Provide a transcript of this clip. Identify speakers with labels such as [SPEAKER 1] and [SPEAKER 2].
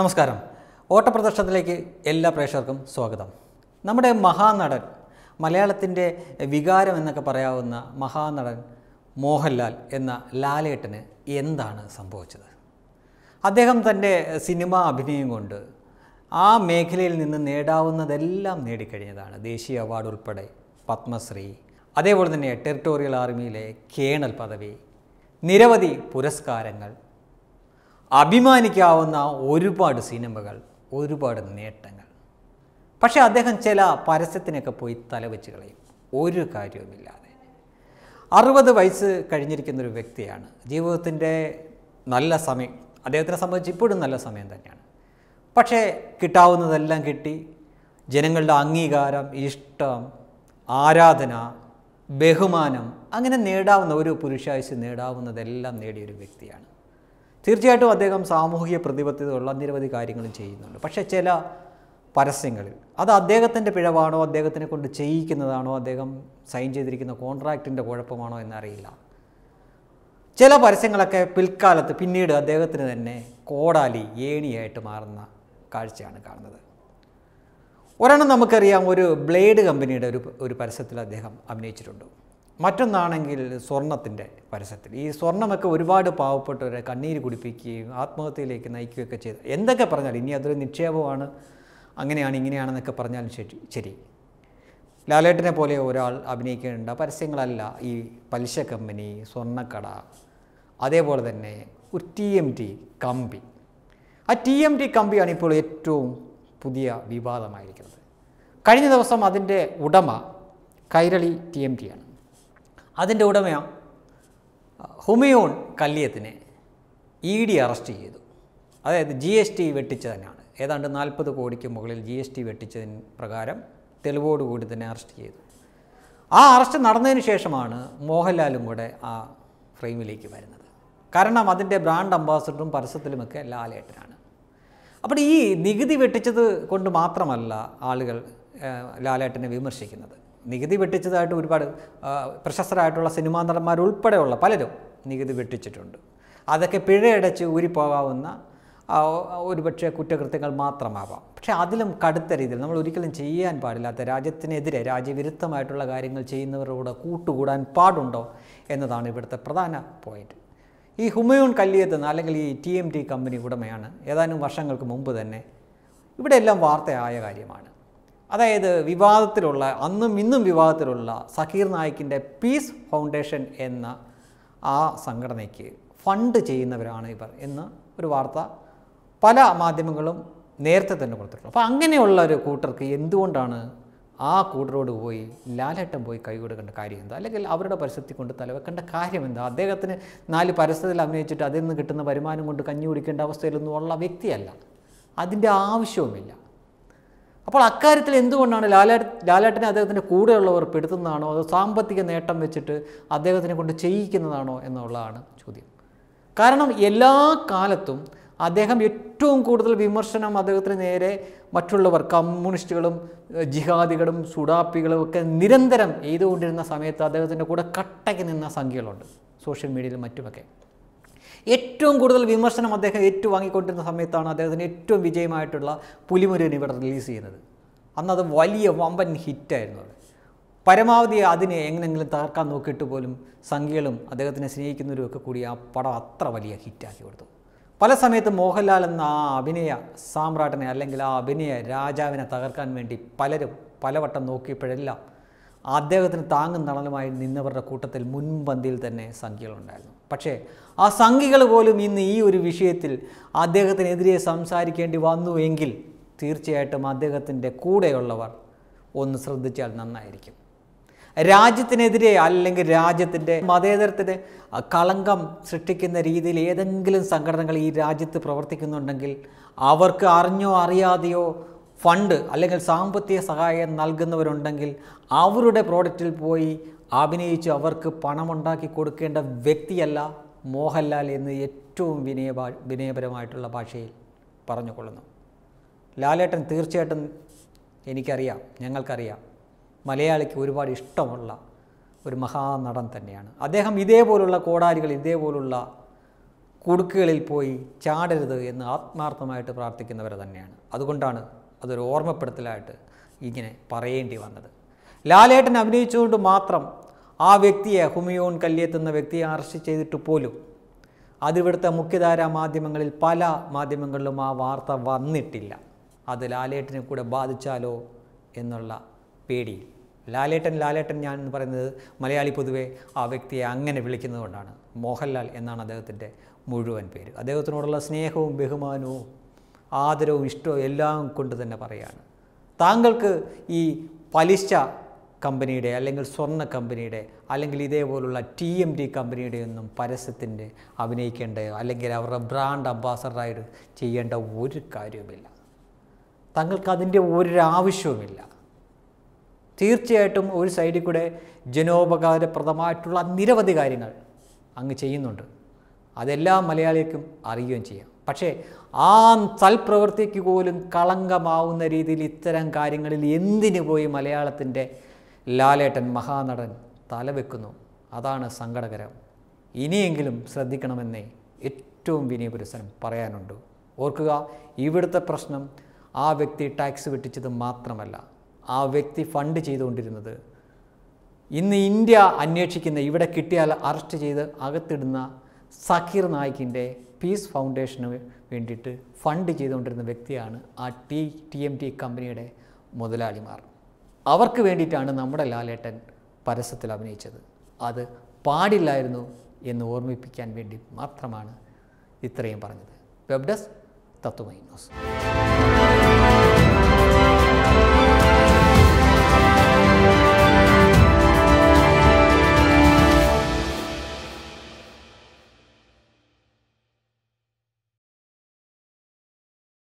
[SPEAKER 1] നമസ്കാരം ഓട്ടപ്രദർശനത്തിലേക്ക് എല്ലാ പ്രേക്ഷകർക്കും സ്വാഗതം നമ്മുടെ മഹാനടൻ മലയാളത്തിൻ്റെ വികാരം എന്നൊക്കെ പറയാവുന്ന മഹാനടൻ മോഹൻലാൽ എന്ന ലാലേട്ടന് എന്താണ് സംഭവിച്ചത് അദ്ദേഹം തൻ്റെ സിനിമാ അഭിനയം കൊണ്ട് ആ മേഖലയിൽ നിന്ന് നേടാവുന്നതെല്ലാം നേടിക്കഴിഞ്ഞതാണ് ദേശീയ അവാർഡ് ഉൾപ്പെടെ പത്മശ്രീ അതേപോലെ തന്നെ ടെറിട്ടോറിയൽ ആർമിയിലെ കേണൽ പദവി നിരവധി പുരസ്കാരങ്ങൾ അഭിമാനിക്കാവുന്ന ഒരുപാട് സിനിമകൾ ഒരുപാട് നേട്ടങ്ങൾ പക്ഷേ അദ്ദേഹം ചില പരസ്യത്തിനൊക്കെ പോയി തലവെച്ച് കളയും ഒരു കാര്യവുമില്ലാതെ അറുപത് വയസ്സ് കഴിഞ്ഞിരിക്കുന്ന ഒരു വ്യക്തിയാണ് ജീവിതത്തിൻ്റെ നല്ല സമയം അദ്ദേഹത്തിനെ സംബന്ധിച്ച് ഇപ്പോഴും നല്ല സമയം തന്നെയാണ് പക്ഷേ കിട്ടാവുന്നതെല്ലാം കിട്ടി ജനങ്ങളുടെ അംഗീകാരം ഇഷ്ടം ആരാധന ബഹുമാനം അങ്ങനെ നേടാവുന്ന ഒരു പുരുഷായുസ് നേടാവുന്നതെല്ലാം നേടിയൊരു വ്യക്തിയാണ് തീർച്ചയായിട്ടും അദ്ദേഹം സാമൂഹിക പ്രതിബദ്ധതയുള്ള നിരവധി കാര്യങ്ങളും ചെയ്യുന്നുണ്ട് പക്ഷേ ചില പരസ്യങ്ങളിൽ അത് അദ്ദേഹത്തിൻ്റെ പിഴവാണോ അദ്ദേഹത്തിനെ കൊണ്ട് ചെയ്യിക്കുന്നതാണോ അദ്ദേഹം സൈൻ ചെയ്തിരിക്കുന്ന കോൺട്രാക്റ്റിൻ്റെ കുഴപ്പമാണോ എന്നറിയില്ല ചില പരസ്യങ്ങളൊക്കെ പിൽക്കാലത്ത് പിന്നീട് അദ്ദേഹത്തിന് തന്നെ കോടാലി ഏണിയായിട്ട് മാറുന്ന കാഴ്ചയാണ് കാണുന്നത് ഒരെണ്ണം നമുക്കറിയാം ഒരു ബ്ലേഡ് കമ്പനിയുടെ ഒരു ഒരു പരസ്യത്തിൽ അദ്ദേഹം അഭിനയിച്ചിട്ടുണ്ട് മറ്റൊന്നാണെങ്കിൽ സ്വർണത്തിൻ്റെ പരസ്യത്തിൽ ഈ സ്വർണ്ണമൊക്കെ ഒരുപാട് പാവപ്പെട്ടവരെ കണ്ണീര് കുടിപ്പിക്കുകയും ആത്മഹത്യയിലേക്ക് നയിക്കുകയൊക്കെ ചെയ്ത് എന്തൊക്കെ പറഞ്ഞാൽ ഇനി അതൊരു നിക്ഷേപമാണ് അങ്ങനെയാണ് ഇങ്ങനെയാണെന്നൊക്കെ പറഞ്ഞാലും ശരി ശരി ലാലേട്ടനെ പോലെ ഒരാൾ അഭിനയിക്കേണ്ട പരസ്യങ്ങളല്ല ഈ പലിശ കമ്പനി സ്വർണ്ണക്കട അതേപോലെ തന്നെ ഒരു ടി എം ടി കമ്പി ആ ടി എം ടി കമ്പിയാണ് ഇപ്പോൾ ഏറ്റവും പുതിയ വിവാദമായിരിക്കുന്നത് കഴിഞ്ഞ ദിവസം അതിൻ്റെ ഉടമ കൈരളി ടി എം ആണ് അതിൻ്റെ ഉടമയോ ഹുമിയോൺ കല്യത്തിനെ ഇ ഡി അറസ്റ്റ് ചെയ്തു അതായത് ജി എസ് ടി വെട്ടിച്ച് തന്നെയാണ് ഏതാണ്ട് നാൽപ്പത് കോടിക്ക് മുകളിൽ ജി എസ് ടി വെട്ടിച്ചതിന് പ്രകാരം തെളിവോടുകൂടി തന്നെ അറസ്റ്റ് ചെയ്തു ആ അറസ്റ്റ് നടന്നതിന് ശേഷമാണ് മോഹൻലാലും കൂടെ ആ ഫ്രെയിമിലേക്ക് വരുന്നത് കാരണം അതിൻ്റെ ബ്രാൻഡ് അംബാസഡറും പരസ്യത്തിലുമൊക്കെ ലാലേട്ടനാണ് അപ്പോൾ ഈ നികുതി വെട്ടിച്ചത് കൊണ്ട് മാത്രമല്ല ആളുകൾ ലാലേട്ടനെ വിമർശിക്കുന്നത് നികുതി വെട്ടിച്ചതായിട്ട് ഒരുപാട് പ്രശസ്തരായിട്ടുള്ള സിനിമാ നടന്മാരുൾപ്പെടെയുള്ള പലരും നികുതി വെട്ടിച്ചിട്ടുണ്ട് അതൊക്കെ പിഴയടച്ച് ഊരിപ്പോകാവുന്ന ഒരുപക്ഷെ കുറ്റകൃത്യങ്ങൾ മാത്രമാവാം പക്ഷേ അതിലും കടുത്ത രീതിയിൽ നമ്മൾ ഒരിക്കലും ചെയ്യാൻ പാടില്ലാത്ത രാജ്യത്തിനെതിരെ രാജ്യവിരുദ്ധമായിട്ടുള്ള കാര്യങ്ങൾ ചെയ്യുന്നവരോട് കൂട്ടുകൂടാൻ പാടുണ്ടോ എന്നതാണ് ഇവിടുത്തെ പ്രധാന പോയിന്റ് ഈ ഹുമയൂൺ കല്ലിയത്തെന്ന് അല്ലെങ്കിൽ ഈ ടി എം ടി കമ്പനി ഉടമയാണ് ഏതാനും വർഷങ്ങൾക്ക് മുമ്പ് തന്നെ ഇവിടെയെല്ലാം വാർത്തയായ കാര്യമാണ് അതായത് വിവാദത്തിലുള്ള അന്നും ഇന്നും വിവാദത്തിലുള്ള സക്കീർ നായിക്കിൻ്റെ പീസ് ഫൗണ്ടേഷൻ എന്ന ആ സംഘടനയ്ക്ക് ഫണ്ട് ചെയ്യുന്നവരാണ് ഇവർ എന്ന് ഒരു വാർത്ത പല മാധ്യമങ്ങളും നേരത്തെ തന്നെ കൊടുത്തിട്ടുണ്ട് അപ്പോൾ അങ്ങനെയുള്ള ഒരു കൂട്ടർക്ക് എന്തുകൊണ്ടാണ് ആ കൂട്ടരോട് പോയി ലാലേട്ടം പോയി കൈകൊടുക്കേണ്ട കാര്യം എന്താ അല്ലെങ്കിൽ അവരുടെ പരിസ്ഥിതി കൊണ്ട് തലവെക്കേണ്ട കാര്യം എന്താ അദ്ദേഹത്തിന് നാല് പരസ്യത്തിൽ അഭിനയിച്ചിട്ട് അതിൽ നിന്ന് കിട്ടുന്ന വരുമാനം കൊണ്ട് കഞ്ഞി കുടിക്കേണ്ട അവസ്ഥയിലൊന്നും ഉള്ള വ്യക്തിയല്ല അതിൻ്റെ ആവശ്യവുമില്ല അപ്പോൾ അക്കാര്യത്തിൽ എന്തുകൊണ്ടാണ് ലാലാ ലാലേട്ടനെ അദ്ദേഹത്തിൻ്റെ കൂടെയുള്ളവർ പെടുത്തുന്നതാണോ അതോ സാമ്പത്തിക നേട്ടം വെച്ചിട്ട് അദ്ദേഹത്തിനെ കൊണ്ട് ചെയ്യിക്കുന്നതാണോ എന്നുള്ളതാണ് ചോദ്യം കാരണം എല്ലാ കാലത്തും അദ്ദേഹം ഏറ്റവും കൂടുതൽ വിമർശനം അദ്ദേഹത്തിന് നേരെ മറ്റുള്ളവർ കമ്മ്യൂണിസ്റ്റുകളും ജിഹാദികളും സുഡാപ്പികളും ഒക്കെ നിരന്തരം എഴുതുകൊണ്ടിരുന്ന സമയത്ത് അദ്ദേഹത്തിൻ്റെ കൂടെ കട്ടയ്ക്ക് നിന്ന സംഖ്യകളുണ്ട് സോഷ്യൽ മീഡിയയിലും മറ്റുമൊക്കെ ഏറ്റവും കൂടുതൽ വിമർശനം അദ്ദേഹം ഏറ്റുവാങ്ങിക്കൊണ്ടിരുന്ന സമയത്താണ് അദ്ദേഹത്തിന് ഏറ്റവും വിജയമായിട്ടുള്ള പുലിമുരുകൻ ഇവിടെ റിലീസ് ചെയ്യുന്നത് അന്ന് അത് വലിയ വമ്പൻ ഹിറ്റായിരുന്നു അത് പരമാവധി അതിനെ എങ്ങനെങ്കിലും തകർക്കാൻ നോക്കിയിട്ട് പോലും സംഖ്യകളും അദ്ദേഹത്തിനെ സ്നേഹിക്കുന്നവരും ഒക്കെ കൂടി ആ പടം അത്ര വലിയ ഹിറ്റാക്കി കൊടുത്തു പല സമയത്തും മോഹൻലാൽ എന്ന ആ അഭിനയ സാമ്രാട്ടനെ അല്ലെങ്കിൽ ആ അഭിനയ രാജാവിനെ തകർക്കാൻ വേണ്ടി പലരും പലവട്ടം നോക്കിയപ്പോഴെല്ലാം അദ്ദേഹത്തിന് താങ്ങും തണലുമായി നിന്നവരുടെ കൂട്ടത്തിൽ മുൻപന്തിയിൽ തന്നെ സംഖ്യകളുണ്ടായിരുന്നു പക്ഷേ ആ സംഖ്യകൾ പോലും ഇന്ന് ഈ ഒരു വിഷയത്തിൽ അദ്ദേഹത്തിനെതിരെ സംസാരിക്കേണ്ടി വന്നു എങ്കിൽ തീർച്ചയായിട്ടും അദ്ദേഹത്തിൻ്റെ കൂടെയുള്ളവർ ഒന്ന് ശ്രദ്ധിച്ചാൽ നന്നായിരിക്കും രാജ്യത്തിനെതിരെ അല്ലെങ്കിൽ രാജ്യത്തിൻ്റെ മതേതരത്തിന് കളങ്കം സൃഷ്ടിക്കുന്ന രീതിയിൽ ഏതെങ്കിലും സംഘടനകൾ ഈ രാജ്യത്ത് പ്രവർത്തിക്കുന്നുണ്ടെങ്കിൽ അവർക്ക് അറിഞ്ഞോ അറിയാതെയോ ഫണ്ട് അല്ലെങ്കിൽ സാമ്പത്തിക സഹായം നൽകുന്നവരുണ്ടെങ്കിൽ അവരുടെ പ്രോഡക്റ്റിൽ പോയി അഭിനയിച്ച് അവർക്ക് പണമുണ്ടാക്കി കൊടുക്കേണ്ട വ്യക്തിയല്ല മോഹൻലാൽ എന്ന് ഏറ്റവും വിനയ വിനയപരമായിട്ടുള്ള ഭാഷയിൽ പറഞ്ഞുകൊള്ളുന്നു ലാലേട്ടൻ തീർച്ചയായിട്ടും എനിക്കറിയാം ഞങ്ങൾക്കറിയാം മലയാളിക്ക് ഒരുപാട് ഇഷ്ടമുള്ള ഒരു മഹാനടൻ തന്നെയാണ് അദ്ദേഹം ഇതേപോലുള്ള കോടാരികൾ ഇതേപോലുള്ള കുടുക്കുകളിൽ പോയി ചാടരുത് എന്ന് ആത്മാർത്ഥമായിട്ട് പ്രാർത്ഥിക്കുന്നവർ തന്നെയാണ് അതുകൊണ്ടാണ് അതൊരു ഓർമ്മപ്പെടുത്തലായിട്ട് ഇങ്ങനെ പറയേണ്ടി വന്നത് ലാലേട്ടൻ അഭിനയിച്ചുകൊണ്ട് മാത്രം ആ വ്യക്തിയെ ഹുമിയോൺ കല്ലിയത്ത് വ്യക്തിയെ അറസ്റ്റ് ചെയ്തിട്ട് പോലും അതിവിടുത്തെ മുഖ്യധാരാ മാധ്യമങ്ങളിൽ പല മാധ്യമങ്ങളിലും ആ വാർത്ത വന്നിട്ടില്ല അത് ലാലേട്ടനെ കൂടെ ബാധിച്ചാലോ എന്നുള്ള പേടി ലാലേട്ടൻ ലാലേട്ടൻ ഞാൻ എന്ന് പറയുന്നത് മലയാളി പൊതുവെ ആ വ്യക്തിയെ അങ്ങനെ വിളിക്കുന്നതുകൊണ്ടാണ് മോഹൻലാൽ എന്നാണ് അദ്ദേഹത്തിൻ്റെ മുഴുവൻ പേര് അദ്ദേഹത്തിനോടുള്ള സ്നേഹവും ബഹുമാനവും ആദരവും ഇഷ്ടവും എല്ലാം കൊണ്ട് തന്നെ പറയാണ് താങ്കൾക്ക് ഈ പലിശ കമ്പനിയുടെ അല്ലെങ്കിൽ സ്വർണ്ണ കമ്പനിയുടെ അല്ലെങ്കിൽ ഇതേപോലുള്ള ടി എം ഡി കമ്പനിയുടെ ഒന്നും പരസ്യത്തിൻ്റെ അഭിനയിക്കേണ്ട അല്ലെങ്കിൽ അവരുടെ ബ്രാൻഡ് അംബാസഡറായിട്ട് ചെയ്യേണ്ട ഒരു കാര്യവുമില്ല തങ്ങൾക്ക് അതിൻ്റെ ഒരാവശ്യവുമില്ല തീർച്ചയായിട്ടും ഒരു സൈഡിൽ കൂടെ ജനോപകാരപ്രദമായിട്ടുള്ള നിരവധി കാര്യങ്ങൾ അങ്ങ് ചെയ്യുന്നുണ്ട് അതെല്ലാം മലയാളിക്കും അറിയുകയും ചെയ്യാം പക്ഷേ ആ തൽപ്രവൃത്തിക്ക് പോലും കളങ്കമാവുന്ന രീതിയിൽ ഇത്തരം കാര്യങ്ങളിൽ എന്തിനു പോയി മലയാളത്തിൻ്റെ ലാലേട്ടൻ മഹാനടൻ തലവെക്കുന്നു അതാണ് സങ്കടകരം ഇനിയെങ്കിലും ശ്രദ്ധിക്കണമെന്നേ ഏറ്റവും വിനയ പുരസരം പറയാനുണ്ട് ഓർക്കുക ഇവിടുത്തെ പ്രശ്നം ആ വ്യക്തി ടാക്സ് വെട്ടിച്ചത് മാത്രമല്ല ആ വ്യക്തി ഫണ്ട് ചെയ്തുകൊണ്ടിരുന്നത് ഇന്ന് ഇന്ത്യ അന്വേഷിക്കുന്ന ഇവിടെ കിട്ടിയാൽ അറസ്റ്റ് ചെയ്ത് അകത്തിടുന്ന സക്കീർ നായിക്കിൻ്റെ പീസ് ഫൗണ്ടേഷന് വേണ്ടിയിട്ട് ഫണ്ട് ചെയ്തുകൊണ്ടിരുന്ന വ്യക്തിയാണ് ആ ടി ടി എം ടി കമ്പനിയുടെ മുതലാളിമാർ അവർക്ക് വേണ്ടിയിട്ടാണ് നമ്മുടെ ലാലേട്ടൻ പരസ്യത്തിൽ അഭിനയിച്ചത് അത് പാടില്ലായിരുന്നു എന്ന് ഓർമ്മിപ്പിക്കാൻ വേണ്ടി മാത്രമാണ് ഇത്രയും പറഞ്ഞത് വെബ് ഡെസ്ക് തത്വമൈ ന്യൂസ്